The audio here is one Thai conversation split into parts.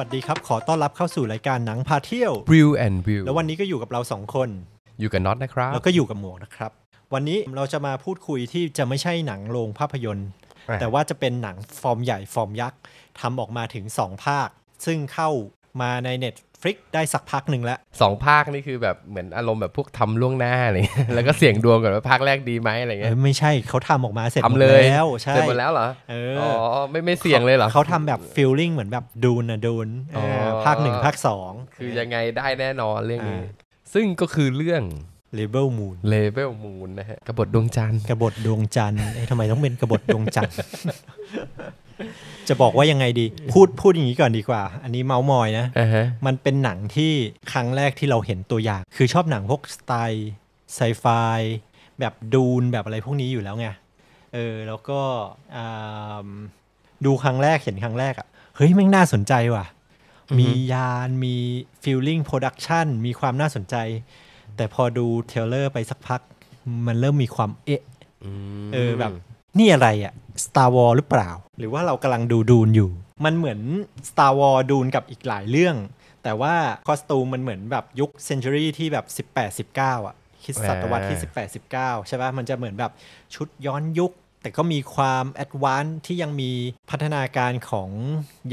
วัสดีครับ ขอต้อนรับเข้าสู่รายการหนังพาเที่ยว View and View แล้ววันนี้ก็อยู่กับเราสองคน อยู่กับน็อตนะครับ แล้วก็อยู่กับหมวกนะครับ วันนี้เราจะมาพูดคุยที่จะไม่ใช่หนังโรงภาพยนตร์ แต่ว่าจะเป็นหนังฟอร์มใหญ่ฟอร์มยักษ์ ทำออกมาถึง 2 ภาค ซึ่งเข้ามาใน n ็ t ฟิกได้สักพักหนึ่งแล้วสองภาคนี่คือแบบเหมือนอารมณ์แบบพวกทำล่วงหน้าอะไรแล้วก็เสี่ยงดวงก่อนว่าภาคแรกดีไหมอะไรเงี้ยไม่ใช่เขาทำออกมาเสร็จหมดแล้วใช่เสร็จหมดแล้วเหรออ๋อไม่ไม่เสี่ยงเลยเหรอเขาทำแบบฟิลลิ่งเหมือนแบบดูนะดูนภาคหนึ่งภาคสองคือยังไงได้แน่นอนเรื่องนี้ ซึ่งก็คือเรื่องเลเวลมูนเลเวลมูนนะฮะกระบทดวงจันทร์กระบทดวงจันทร์ทำไมต้องเป็นกระบทดวงจันทร์จะบอกว่ายังไงดีพูดพูดอย่างนี้ก่อนดีกว่าอันนี้เมาส์มอยนะมันเป็นหนังที่ครั้งแรกที่เราเห็นตัวอย่าง คือชอบหนังพวกสไตล์ไซไฟแบบดูนแบบอะไรพวกนี้อยู่แล้วไงเออแล้วก็ดูครั้งแรกเห็นครั้งแรกอะ่ะเฮ้ยแม่งน่าสนใจว่ะมียานมีฟิลลิ่งโปรดักชันมีความน่าสนใจ แต่พอดูเทเลอร์ไปสักพัก มันเริ่มมีความเอะเออแบบนี่อะไรอะ Star War หรือเปล่า หรือว่าเรากำลังดูดูนอยู่ มันเหมือน Star War ดูนกับอีกหลายเรื่อง แต่ว่าคอสตูมมันเหมือนแบบยุคเซนจูรี่ที่แบบ 18-19 อ่ะ คิดศตวรรษที่ 18-19 ใช่ปะ่ะมันจะเหมือนแบบชุดย้อนยุค แต่ก็มีความแอดวานซ์ที่ยังมีพัฒนาการของ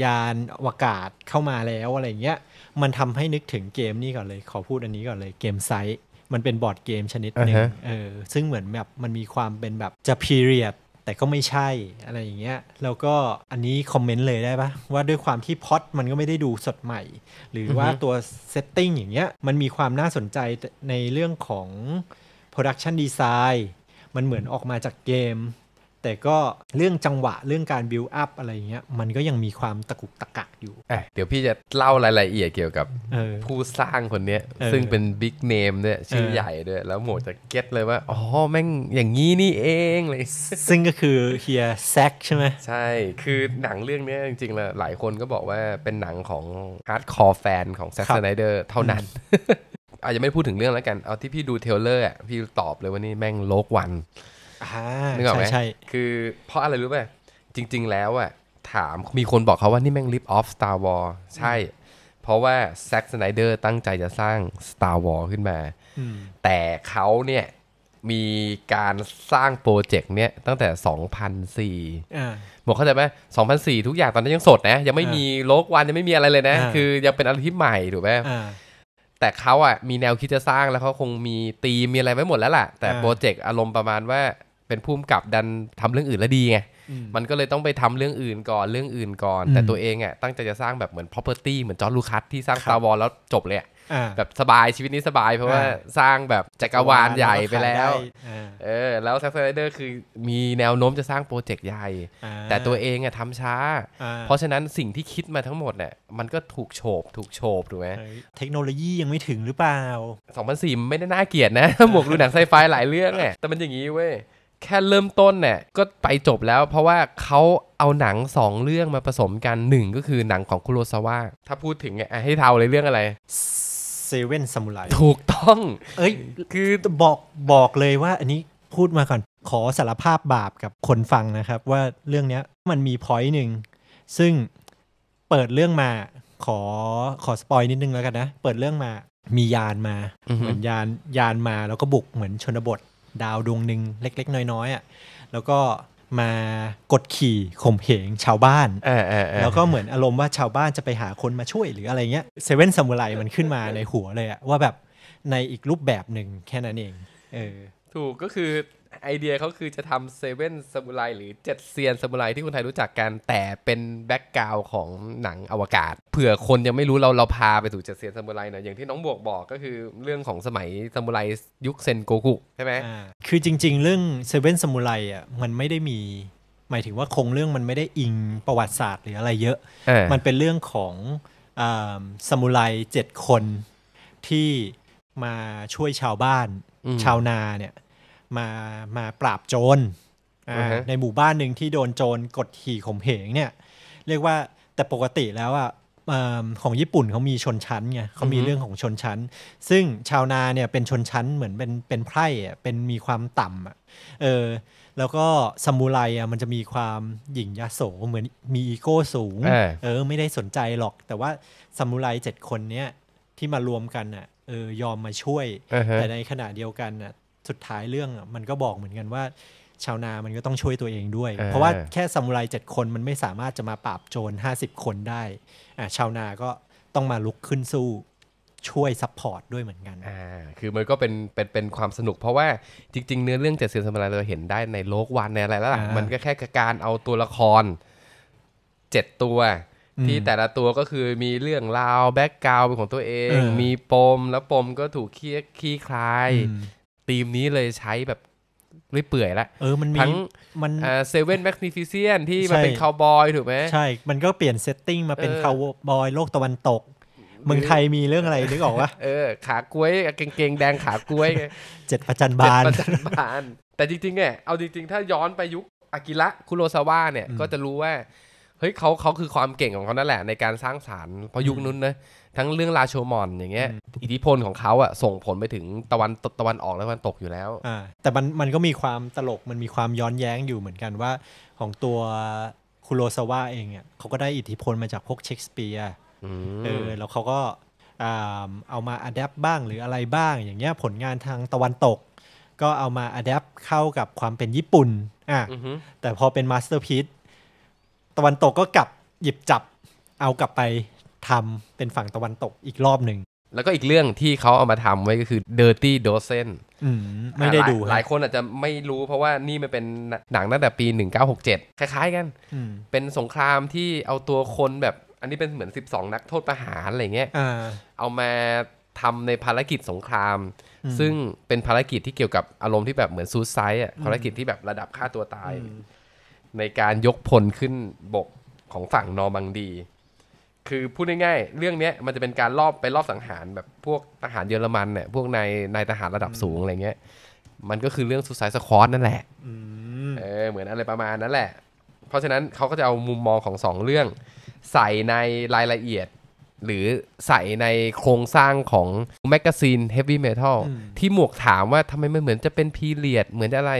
ยานอวกาศเข้ามาแล้วอะไรเงี้ย มันทำให้นึกถึงเกมนี้ก่อนเลย ขอพูดอันนี้ก่อนเลย เกมไซมันเป็นบอร์ดเกมชนิดหนึ่ง uh-huh. เออ ซึ่งเหมือนแบบมันมีความเป็นแบบจะพีเรียดแต่ก็ไม่ใช่อะไรอย่างเงี้ยแล้วก็อันนี้คอมเมนต์เลยได้ปะว่าด้วยความที่พอดมันก็ไม่ได้ดูสดใหม่ หรือว่าตัวเซตติ้งอย่างเงี้ยมันมีความน่าสนใจในเรื่องของโปรดักชันดีไซน์มันเหมือนออกมาจากเกมแต่ก็เรื่องจังหวะเรื่องการบิลอัพอะไรเงี้ยมันก็ยังมีความตะกุกตะกักอยู่ เดี๋ยวพี่จะเล่ารายละเอียดเกี่ยวกับผู้สร้างคนเนี้ย ซึ่งเป็นบิ๊กเนมด้วย ชื่อใหญ่ด้วย แล้วหมดจะเก็ตเลยว่าอ๋อแม่งอย่างงี้นี่เองเลยซึ่งก็คือเฮียแซกใช่ไหมใช่ คือหนังเรื่องนี้จริงๆแล้วหลายคนก็บอกว่าเป็นหนังของฮาร์ดคอร์แฟนของแซกสไนเดอร์เท่านั้น อาจจะไม่พูดถึงเรื่องแล้วกันเอาที่พี่ดูเทเลอร์อ่ะพี่ตอบเลยว่านี่แม่งโลกวันนึกออกไหมใช่ คือเพราะอะไรรู้ป่ะจริงๆแล้วอะถามมีคนบอกเขาว่านี่แม่งลิฟออฟสตาร์วอลใช่ เพราะว่าแซ็กสไนเดอร์ตั้งใจจะสร้าง Star w a r ขึ้นมา แต่เขาเนี่ยมีการสร้างโปรเจกต์เนี่ยตั้งแต่ 2004บอกเข้าใจไหม2004 ทุกอย่างตอนนั้นยังสดนะ ยังไม่มีโลกวัน ยังไม่มีอะไรเลยนะ คือยังเป็นอะไรที่ใหม่ถูกไหมแต่เขาอ่ะ มีแนวคิดจะสร้างแล้วเขาคงมีตีมมีอะไรไว้หมดแล้วล่ะแต่โปรเจกต์อารมณ์ประมาณว่าเป็นภูมิกับดันทำเรื่องอื่นแล้วดีไง มันก็เลยต้องไปทำเรื่องอื่นก่อนเรื่องอื่นก่อน แต่ตัวเองอ่ะตั้งใจจะสร้างแบบเหมือน property เหมือนจอร์ลูคัสที่สร้างซาร์วอลแล้วจบเลยแบบสบายชีวิตนี้สบายเพราะว่าสร้างแบบจักรวาลใหญ่ไปแล้วเออแล้วแซ็กซ์ไรเดอร์คือมีแนวโน้มจะสร้างโปรเจกต์ใหญ่ แต่ตัวเองอะทำช้า เพราะฉะนั้นสิ่งที่คิดมาทั้งหมดเนี่ยมันก็ถูกโฉบถูกโฉบถูกไหมเทคโนโลยียังไม่ถึงหรือเปล่า 2004ไม่ได้น่าเกลียดนะหมวกดูหนังไซไฟหลายเรื่องไงแต่มันอย่างนี้เว้ยแค่เริ่มต้นเนี่ยก็ไปจบแล้ว เพราะว่าเขาเอาหนัง 2 เรื่องมาผสมกันหนึ่งก็คือหนังของคุโรซาวะ ถ้าพูดถึงเนี่ยให้เทาเลยเรื่องอะไรเซเว่นซามูไรถูกต้องเอ้ย คือบอกบอกเลยว่าอันนี้พูดมาก่อนขอสารภาพบาปกับคนฟังนะครับว่าเรื่องนี้มันมีพอยต์หนึ่งซึ่งเปิดเรื่องมาขอขอสปอยนิดนึงแล้วกันนะ เปิดเรื่องมามียานมาเหมือนยานยานมาแล้วก็บุกเหมือนชนบทดาวดวงหนึ่งเล็กๆ น้อยๆอ่ะ แล้วก็มากดขี่ข่มเหง ชาวบ้าน แล้วก็เหมือนอารมณ์ว่าชาวบ้านจะไปหาคนมาช่วยหรืออะไรเงี้ย เซเว่นซามูไรมันขึ้นมาในหัวเลยอะว่าแบบในอีกรูปแบบหนึ่งแค่นั้นเอง เออถูกก็คือไอเดียเขาคือจะทำเซเว่นซามูไรหรือเจ็ดเซียนซามูไรที่คนไทยรู้จักกันแต่เป็นแบ็กกราวของหนังอวกาศเผื่อคนยังไม่รู้เรา เราพาไปสู่เจ็ดเซียนซามูไรนะอย่างที่น้องบวกบอกก็คือเรื่องของสมัยซามูไรยุคเซนโกกุ ใช่ไหมคือจริงๆ เรื่องเซเว่นซามูไรอ่ะมันไม่ได้มีหมายถึงว่าคงเรื่องมันไม่ได้อิงประวัติศาสตร์หรืออะไรเยอะมันเป็นเรื่องของซามูไรเจ็ดคนที่มาช่วยชาวบ้านชาวนาเนี่ยมามาปราบโจรในหมู่บ้านหนึ่งที่โดนโจรกดขี่ข่มเหงเนี่ยเรียกว่าแต่ปกติแล้วอ่ะของญี่ปุ่นเขามีชนชั้นไงเขามีเรื่องของชนชั้น ซึ่งชาวนาเนี่ยเป็นชนชั้นเหมือนเป็นเป็นไพร่อ่ะเป็นมีความต่ำอ่ะเออแล้วก็ซามูไรอ่ะมันจะมีความหยิ่งยโส เหมือนมีอีโก้สูงเออไม่ได้สนใจหรอก แต่ว่าซามูไรเจ็ดคนเนี้ยที่มารวมกันอ่ะเออยอมมาช่วย แต่ในขณะเดียวกันอ่ะสุดท้ายเรื่องมันก็บอกเหมือนกันว่า ชาวนามันก็ต้องช่วยตัวเองด้วย เพราะว่าแค่ซามูไรเจ็ดคนมันไม่สามารถจะมาปราบโจรห้าสิบคนได้อ่าชาวนา ก็ต้องมาลุกขึ้นสู้ช่วยซัพพอร์ตด้วยเหมือนกันอ่าคือมันก็เป็นเป็นเป็นความสนุกเพราะว่า จริง ๆเนื้อเรื่องเจ็ดเซียนสมไรเราเห็นได้ในโลกวันในอะไรแล้วล่ะ มันก็แค่การเอาตัวละครเจ็ดตัว ที่แต่ละตัวก็คือมีเรื่องราวแบ็กกราวเป็นของตัวเอง มีปมแล้วปมก็ถูกคลี้คลายธีมนี้เลยใช้แบบเรื่อยเปื่อยละเออมันมีทั้งมันเซเว่นแมกนิฟิเซียนที่มันเป็นคาวบอยถูกไหมใช่มันก็เปลี่ยนเซตติ้งมาเป็นคาวบอยโลกตะวันตกเมืองไทยมีเรื่องอะไรนึกออกวะเออขากล้วยเกงแดงขากล้วยเจ็ดประจันบาเจ็ดประจันบาน แต่จริงๆเนี่ยเอาจริง ๆ ถ้าย้อนไปยุคอากิระคุโรซาวะเนี่ยก็จะรู้ว่าเฮ้ยเขาเขาคือความเก่งของเขานั่นแหละในการสร้างสารรค์พยุคนุ้นนะ ทั้งเรื่องราโชมอนอย่างเงี้ย อิทธิพลของเขาอะส่งผลไปถึงตะวันตะวันออกและตะวันตกอยู่แล้วอแต่มันมันก็มีความตลกมันมีความย้อนแย้งอยู่เหมือนกันว่า ของตัวคุโรซาวะเองเ่ยเขาก็ได้อิทธิพลมาจากพวกเชคสเปียร์เออแล้วเขาก็เอามาอัดแอปบ้างหรืออะไรบ้าง อย่างเงี้ย ผลงานทางตะวันตก ก็เอามาอัดแอปเข้ากับความเป็นญี่ปุ่นอ่ะแต่พอเป็นมาสเตอร์พีซตะวันตกก็กลับหยิบจับเอากลับไปทำเป็นฝั่งตะวันตกอีกรอบหนึ่งแล้วก็อีกเรื่องที่เขาเอามาทำไว้ก็คือ Dirty Dozen ไม่ได้ดูหลายคนอาจจะไม่รู้เพราะว่านี่มันเป็นหนังตั้งแต่ปี 1967 คล้ายๆกันเป็นสงครามที่เอาตัวคนแบบอันนี้เป็นเหมือน 12 นักโทษประหารอะไรเงี้ยเอามาทำในภารกิจสงคราม ซึ่งเป็นภารกิจที่เกี่ยวกับอารมณ์ที่แบบเหมือนซูซายอ่ะภารกิจที่แบบระดับฆ่าตัวตายในการยกพลขึ้นบกของฝั่งนอร์มังดี คือพูดง่าย ๆ เรื่องนี้มันจะเป็นการรอบไปรอบสังหารแบบพวกทหารเยอรมันเนี่ยพวกนายนายทหารระดับสูงอะไรเงี้ย มันก็คือเรื่องสุสายสควอตนั่นแหละเออเหมือนอะไรประมาณนั้นแหละ เพราะฉะนั้นเขาก็จะเอามุมมองของสองเรื่อง ใส่ในรายละเอียด หรือใส่ในโครงสร้างของแมกกาซีนเฮฟวี่เมทัลที่หมวกถามว่าทำไมมันเหมือนจะเป็นพีเรียด เหมือนจะอะไร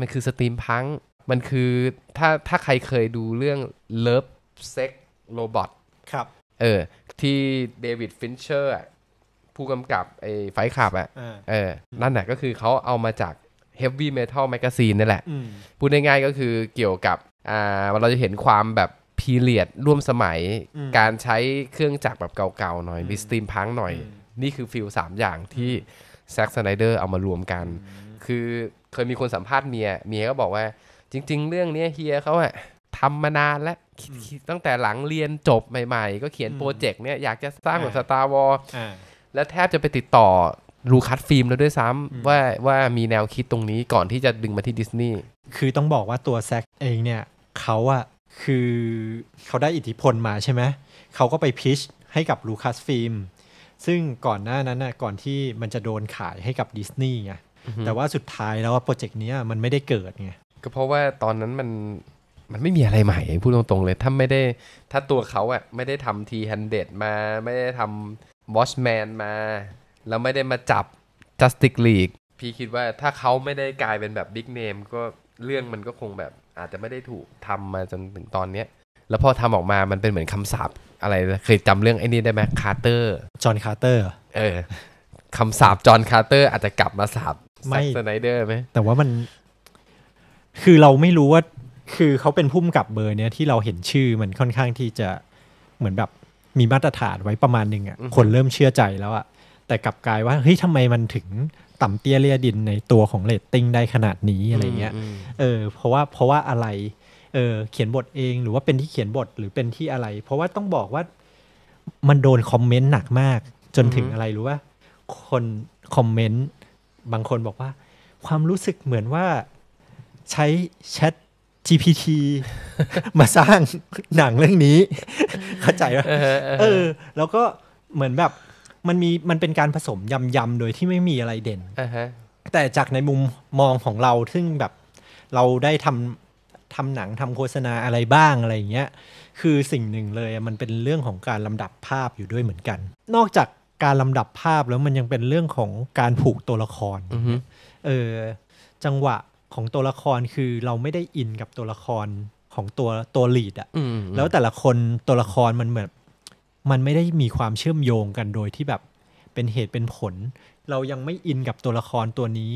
มันคือสตรีมพังมันคือถ้าถ้าใครเคยดูเรื่อง Love Sex Robot ครับ เออที่เดวิดฟินเชอร์ผู้กำกับไอ้ไฟขับอ่ะ เออ นั่นแหละก็คือเขาเอามาจาก Heavy Metal Magazine นี่แหละ พูดง่ายๆก็คือเกี่ยวกับ อ่าเราจะเห็นความแบบ พีเรียดร่วมสมัย การใช้เครื่องจักรแบบเก่าๆหน่อย มีสตรีมพังหน่อย นี่คือฟิลสามอย่างที่แซ็กสไนเดอร์เอามารวมกัน คือเคยมีคนสัมภาษณ์เมีย เมียก็บอกว่าจริง ๆเรื่องนี้เฮียเขาอะทำมานานแล้วตั้งแต่หลังเรียนจบใหม่ๆ ก็เขียนโปรเจกต์เนี่ยอยากจะสร้างแบบสตาร์วอลแล้วแทบจะไปติดต่อรูคัสฟิล์มแล้วด้วยซ้ำว่าว่ามีแนวคิดตรงนี้ก่อนที่จะดึงมาที่ดิสนีย์คือต้องบอกว่าตัวแซกเองเนี่ยเขาอะคือเขาได้อิทธิพลมาใช่ไหมเขาก็ไปพิชให้กับลูคัสฟิล์มซึ่งก่อนหน้านั้นนะก่อนที่มันจะโดนขายให้กับดิสนีย์ไงแต่ว่าสุดท้ายแล้วว่าโปรเจกต์นี้มันไม่ได้เกิดไงก็เพราะว่าตอนนั้นมันมันไม่มีอะไรใหม่พูดตรงๆเลย ถ้าไม่ได้ ถ้าตัวเขาอะไม่ได้ทำทีฮันเดดมาไม่ได้ทำวอชแมนมา แล้วไม่ได้มาจับจัสติกลีกพี่คิดว่าถ้าเขาไม่ได้กลายเป็นแบบบิ๊กเนมก็เรื่องมันก็คงแบบ อาจจะไม่ได้ถูกทำมาจนถึงตอนเนี้ย แล้วพอทำออกมามันเป็นเหมือนคำสาปอะไร เคยจำเรื่องไอ้นี่ได้ไหมคาร์เตอร์จอห์นคาร์เตอร์เออคำสาปจอห์นคาร์เตอร์อาจจะกลับมาสาปไม่สไนเดอร์ไหมแต่ว่ามันคือเราไม่รู้ว่าคือเขาเป็นพุ่มกับเบอร์เนี้ยที่เราเห็นชื่อมันค่อนข้างที่จะเหมือนแบบมีมาตรฐานไว้ประมาณหนึ่งอะ่ะคนเริ่มเชื่อใจแล้วอะ่ะแต่กลับกลายว่า เฮ้ยทำไมมันถึงต่ำเตี้ยเรียดินในตัวของเลตติ้งได้ขนาดนี้อะไรเงี้ยเออเพราะว่าเพราะว่าอะไรเออเขียนบทเองหรือว่าเป็นที่เขียนบทหรือเป็นที่อะไร เพราะว่าต้องบอกว่ามันโดนคอมเมนต์หนักมาก จนถึงอะไรรู้ว่าคนคอมเมนต์บางคนบอกว่า ความรู้สึกเหมือนว่าใช้ Chat GPT มาสร้างหนังเรื่องนี้ เข้าใจไหมเออ แล้วก็เหมือนแบบมันมีมันเป็นการผสมยำ ๆ โดยที่ไม่มีอะไรเด่นแต่จากในมุมมองของเราซึ่งแบบเราได้ทำทำหนังทำโฆษณาอะไรบ้าง อะไรอย่างเงี้ย คือสิ่งหนึ่งเลยมันเป็นเรื่องของการลำดับภาพอยู่ด้วยเหมือนกัน นอกจากการลำดับภาพแล้วมันยังเป็นเรื่องของการผูกตัวละครเออจังหวะของตัวละครคือเราไม่ได้อินกับตัวละครของตัวตัวลีดอะแล้วแต่ละคนตัวละครมันเหมือนมันไม่ได้มีความเชื่อมโยงกันโดยที่แบบเป็นเหตุเป็นผล เรายังไม่อินกับตัวละครตัวนี้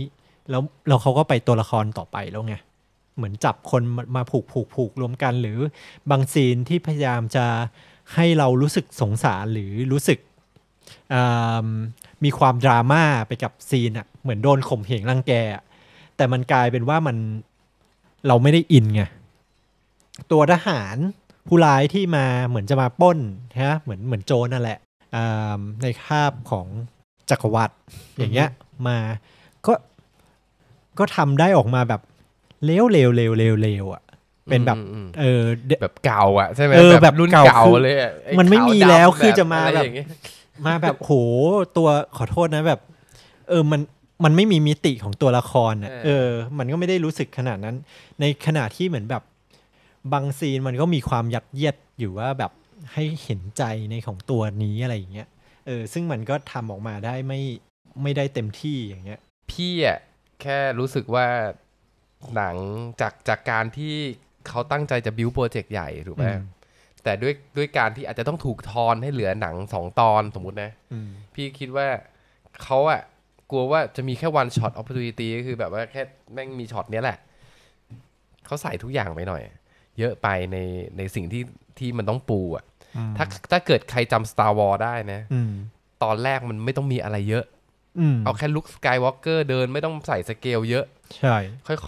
แล้วเราเขาก็ไปตัวละครต่อไปแล้วไงเหมือนจับคนมาผูกผูกผูกรวมกันหรือบางซีนที่พยายามจะให้เรารู้สึกสงสารหรือรู้สึกมีความดราม่าไปกับซีนอะ่ะเหมือนโดนข่มเหงรังแกแต่มันกลายเป็นว่ามันเราไม่ได้อินไงตัวทหาร ผู้ร้ายที่มาเหมือนจะมาป้นนะเหมือนเหมือนโจนั่นแหละในคาบของจักรวรรดิอย่างเงี้ย มาก็ ก็ทำได้ออกมาแบบ เลวเลวเลวเรวเรวอ่ะ เป็นแบบ เออแบบเก่า อ่ะใช่ไหมเออแบบรุ่นเก่าเลยมันไม่มีแล้วคือจะมาแบบ มาแบบโหตัวขอโทษนะแบบ เออมันมันไม่มีมิติของตัวละครอ่ะ เออ มันก็ไม่ได้รู้สึกขนาดนั้น ในขณะที่เหมือนแบบบางซีนมันก็มีความยัดเยียดอยู่ว่าแบบให้เห็นใจในของตัวนี้อะไรอย่างเงี้ยเออซึ่งมันก็ทำออกมาได้ไม่ไม่ได้เต็มที่อย่างเงี้ยพี่อ่ะแค่รู้สึกว่าหนังจากจากการที่เขาตั้งใจจะบิวโปรเจกต์ใหญ่ถูกไหมแต่ด้วยด้วยการที่อาจจะต้องถูกทอนให้เหลือหนังสองตอนสมมุตินะพี่คิดว่าเขาอ่ะกลัวว่าจะมีแค่วันช็อตโอกาสก็คือแบบว่าแค่แม่งมีช็อตเนี้ยแหละเขาใส่ทุกอย่างไปหน่อย เยอะไปในในสิ่งที่ที่มันต้องปูอ่ะถ้าถ้าเกิดใครจำสตาร์วอลได้นะตอนแรกมันไม่ต้องมีอะไรเยอะเอาแค่ลุคสกายวอล์กเกอร์เดินไม่ต้องใส่สเกลเยอะใช่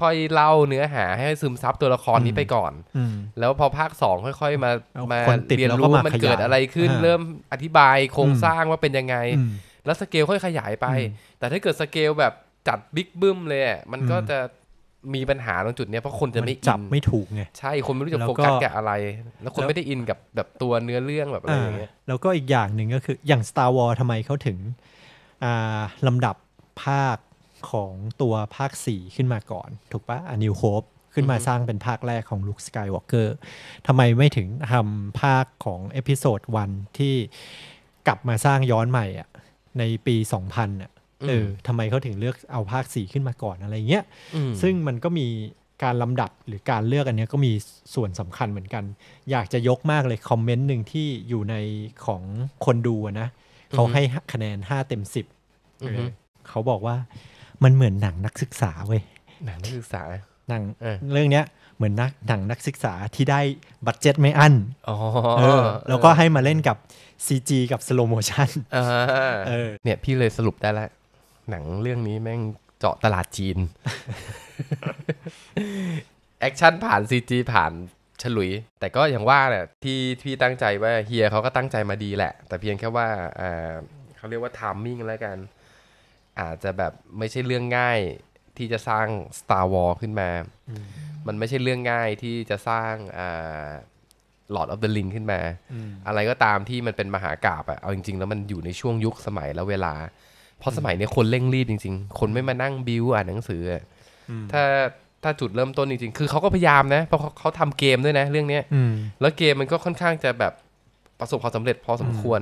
ค่อยๆ เล่าเนื้อหาให้ซึมซับตัวละครนี้ไปก่อนอแล้วพอภาคสองค่อยๆมามาเรียนรู้มันเกิดอะไรขึ้นเริ่มอธิบายโครงสร้างว่าเป็นยังไงแล้วสเกลค่อยขยายไป แต่ถ้าเกิดสเกลแบบจัดบิ๊กบึ้มเลย มันก็จะมีปัญหาตรงจุดเนี้ยเพราะคนจะไม่จับไม่ถูกไง ใช่ คนไม่รู้จะโฟกัสกับอะไร แล้วคนไม่ได้อินกับแบบตัวเนื้อเรื่องแบบอะไรอย่างเงี้ย แล้วก็อีกอย่างหนึ่งก็คือ อย่าง Star War s ทำไมเขาถึงลำดับภาคของตัวภาคสี่ขึ้นมาก่อน ถูกปะอ New Hope ขึ้นมาสร้างเป็นภาคแรกของ Luke Skywalker ทำไมไม่ถึงทำภาคของเอพิโซดนที่กลับมาสร้างย้อนใหม่อ่ะในปี 2000น่ะเออทำไมเขาถึงเลือกเอาภาคส่ขึ้นมาก่อนอะไรเงี้ย ซึ่งมันก็มีการลำดับหรือการเลือกอันนี้ก็มีส่วนสำคัญเหมือนกัน อยากจะยกมากเลยคอมเมนต์หนึ่งที่อยู่ในของคนดูนะเขาให้คะแนนห้าเต็มสิบเขาบอกว่ามันเหมือนหนังนักศึกษาเว้ยหนังนักศึกษานังเรื่องเนี้ยเหมือนนักหนังนักศึกษาที่ได้บัตเจ็ตไม่อั้นเออ แล้วก็ให้มาเล่นกับ CG กับสโลโมชันเนี่ย พี่เลยสรุปได้ละหนังเรื่องนี้แม่งเจาะตลาดจีนแอคชั่นผ่าน CG ผ่านฉลุย แต่ก็อย่างว่าเนี่ยที่พี่ตั้งใจว่าเฮียเขาก็ตั้งใจมาดีแหละ แต่เพียงแค่ว่า เขาเรียกว่าทามมิ่งแล้วกัน อาจจะแบบไม่ใช่เรื่องง่ายที่จะสร้าง Star War ขึ้นมา มันไม่ใช่เรื่องง่ายที่จะสร้างหลอดออฟเดอะลิงขึ้นมา อะไรก็ตามที่มันเป็นมหากราบอะเอาจริงๆ แล้วมันอยู่ในช่วงยุคสมัยและเวลา เพราะสมัยนี้คนเร่งรีบจริงๆ คนไม่มานั่งบิวอ่านหนังสือ ถ้าถ้าจุดเริ่มต้นจริงๆ คือเขาก็พยายามนะ เพราะเขาทำเกมด้วยนะเรื่องเนี้ยแล้วเกมมันก็ค่อนข้างจะแบบประสบความสำเร็จพอสมควร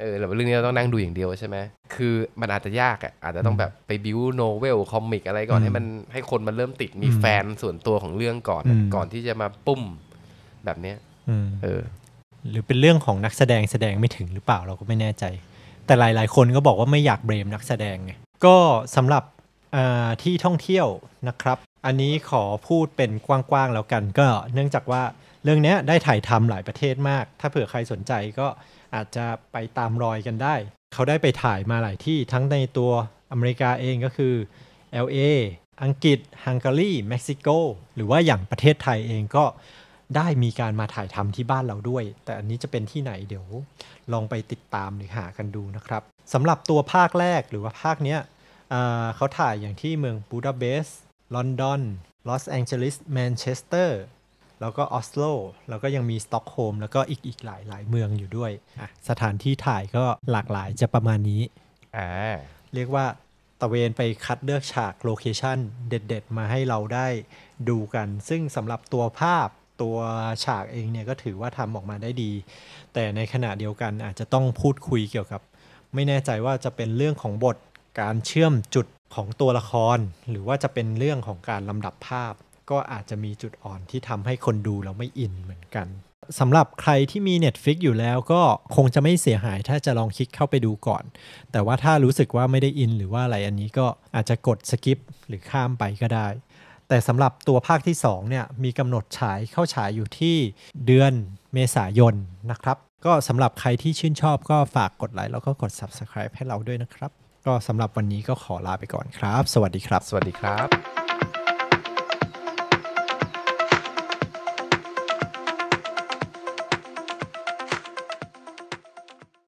เออแบบเรื่องนี้เราต้องนั่งดูอย่างเดียวใช่ไหม คือ มันอาจจะยากอ่ะ อาจจะต้องแบบไปบิวโนเวลคอมิกอะไรก่อนให้มันให้คนมันเริ่มติดมีแฟนส่วนตัวของเรื่องก่อนก่อนที่จะมาปุ้ม แบบเนี้ยเออ หรือเป็นเรื่องของนักแสดงแสดงไม่ถึงหรือเปล่าเราก็ไม่แน่ใจ แต่หลาย ๆคนก็บอกว่าไม่อยากเบรมนักแสดงไง ก็สำหรับที่ท่องเที่ยวนะครับ อันนี้ขอพูดเป็นกว้างๆแล้วกัน ก็เนื่องจากว่าเรื่องนี้ได้ถ่ายทำหลายประเทศมาก ถ้าเผื่อใครสนใจก็อาจจะไปตามรอยกันได้ เขาได้ไปถ่ายมาหลายที่ทั้งในตัวอเมริกาเองก็คือ LA อังกฤษฮังการีเม็กซิโกหรือว่าอย่างประเทศไทยเองก็ได้มีการมาถ่ายทำที่บ้านเราด้วย แต่อันนี้จะเป็นที่ไหนเดี๋ยวลองไปติดตามหรือหากันดูนะครับสำหรับตัวภาคแรกหรือว่าภาคเนี้ยเขาถ่ายอย่างที่เมืองบูดาเปสต์ลอนดอนลอสแองเจลิสแมนเชสเตอร์แล้วก็ออสโล แล้วก็ยังมีสต็อกโฮมแล้วก็อีกอีกหลายหลายเมืองอยู่ด้วย สถานที่ถ่ายก็หลากหลายจะประมาณนี้เรียกว่าตะเวนไปคัดเลือกฉากโลเคชันเด็ด ๆ มาให้เราได้ดูกัน ซึ่งสำหรับตัวภาพตัวฉากเองเนี่ยก็ถือว่าทำออกมาได้ดี แต่ในขณะเดียวกันอาจจะต้องพูดคุยเกี่ยวกับ ไม่แน่ใจว่าจะเป็นเรื่องของบทการเชื่อมจุดของตัวละคร หรือว่าจะเป็นเรื่องของการลำดับภาพก็อาจจะมีจุดอ่อนที่ทำให้คนดูเราไม่อินเหมือนกันสำหรับใครที่มี Netflix อยู่แล้วก็คงจะไม่เสียหายถ้าจะลองคลิกเข้าไปดูก่อน แต่ว่าถ้ารู้สึกว่าไม่ได้อิน หรือว่าอะไรอันนี้ก็อาจจะกดสกิปหรือข้ามไปก็ได้ แต่สำหรับตัวภาคที่2เนี่ยมีกำหนดฉายเข้าฉายอยู่ที่เดือนเมษายนนะครับ ก็สำหรับใครที่ชื่นชอบก็ฝากกดไลค์แล้วก็กด Subscribe ให้เราด้วยนะครับ ก็สำหรับวันนี้ก็ขอลาไปก่อนครับ สวัสดีครับ สวัสดีครับ